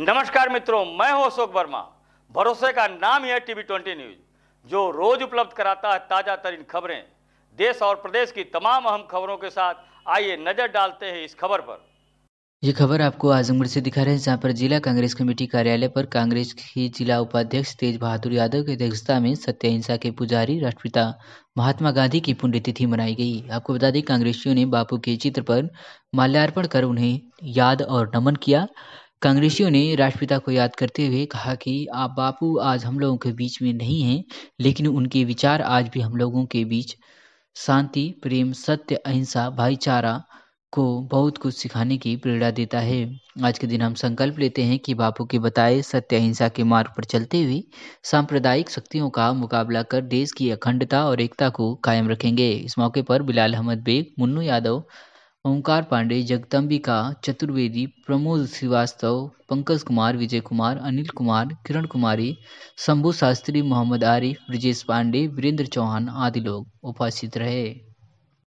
नमस्कार मित्रों मैं हूं अशोक वर्मा भरोसे का नाम है टीवी ट्वेंटी न्यूज जो रोज उपलब्ध कराता है ताजा तरीन खबरें देश और प्रदेश की तमाम अहम खबरों के साथ आइए नजर डालते हैं इस खबर पर ये खबर आपको आजमगढ़ से दिखा रहे हैं जहाँ पर जिला कांग्रेस कमेटी कार्यालय पर कांग्रेस की जिला उपाध्यक्ष तेज बहादुर यादव की अध्यक्षता में सत्य अहिंसा के पुजारी राष्ट्रपिता महात्मा गांधी की पुण्यतिथि मनाई गई आपको बता दें कांग्रेसियों ने बापू के चित्र पर माल्यार्पण कर उन्हें याद और नमन किया कांग्रेसियों ने राष्ट्रपिता को याद करते हुए कहा कि आप बापू आज हम लोगों के बीच में नहीं हैं लेकिन उनके विचार आज भी हम लोगों के बीच शांति प्रेम सत्य अहिंसा भाईचारा को बहुत कुछ सिखाने की प्रेरणा देता है आज के दिन हम संकल्प लेते हैं कि बापू के बताए सत्य अहिंसा के मार्ग पर चलते हुए सांप्रदायिक शक्तियों का मुकाबला कर देश की अखंडता और एकता को कायम रखेंगे इस मौके पर बिलाल अहमद बेग मुन्नू यादव ओंकार पांडे जगदम्बिका चतुर्वेदी प्रमोद श्रीवास्तव पंकज कुमार विजय कुमार अनिल कुमार किरण कुमारी शंभु शास्त्री मोहम्मद आरिफ ब्रजेश पांडे वीरेंद्र चौहान आदि लोग उपस्थित रहे